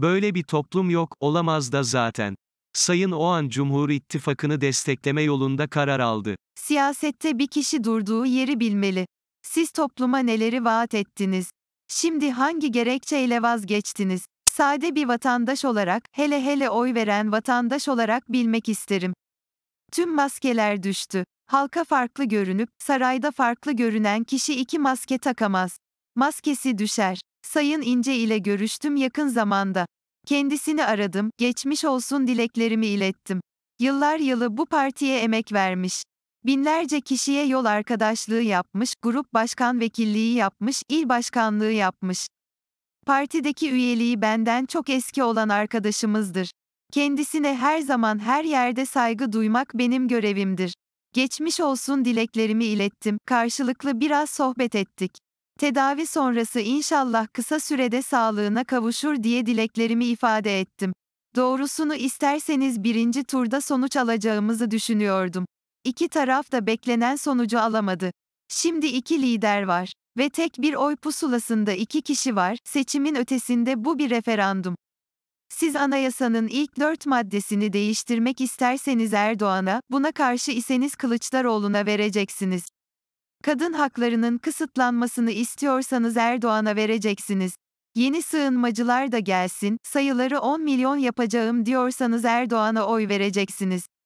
Böyle bir toplum yok, olamaz da zaten. Sayın Oğan Cumhur İttifakı'nı destekleme yolunda karar aldı. Siyasette bir kişi durduğu yeri bilmeli. Siz topluma neleri vaat ettiniz? Şimdi hangi gerekçeyle vazgeçtiniz? Sade bir vatandaş olarak, hele hele oy veren vatandaş olarak bilmek isterim. Tüm maskeler düştü. Halka farklı görünüp sarayda farklı görünen kişi iki maske takamaz. Maskesi düşer. Sayın İnce ile görüştüm yakın zamanda. Kendisini aradım, geçmiş olsun dileklerimi ilettim. Yıllar yılı bu partiye emek vermiş. Binlerce kişiye yol arkadaşlığı yapmış, grup başkan vekilliği yapmış, il başkanlığı yapmış. Partideki üyeliği benden çok eski olan arkadaşımızdır. Kendisine her zaman her yerde saygı duymak benim görevimdir. Geçmiş olsun dileklerimi ilettim, karşılıklı biraz sohbet ettik. Tedavi sonrası inşallah kısa sürede sağlığına kavuşur diye dileklerimi ifade ettim. Doğrusunu isterseniz birinci turda sonuç alacağımızı düşünüyordum. İki taraf da beklenen sonucu alamadı. Şimdi iki lider var ve tek bir oy pusulasında iki kişi var. Seçimin ötesinde bu bir referandum. Siz anayasanın ilk dört maddesini değiştirmek isterseniz Erdoğan'a, buna karşı iseniz Kılıçdaroğlu'na vereceksiniz. Kadın haklarının kısıtlanmasını istiyorsanız Erdoğan'a vereceksiniz. Yeni sığınmacılar da gelsin, sayıları 10 milyon yapacağım diyorsanız Erdoğan'a oy vereceksiniz.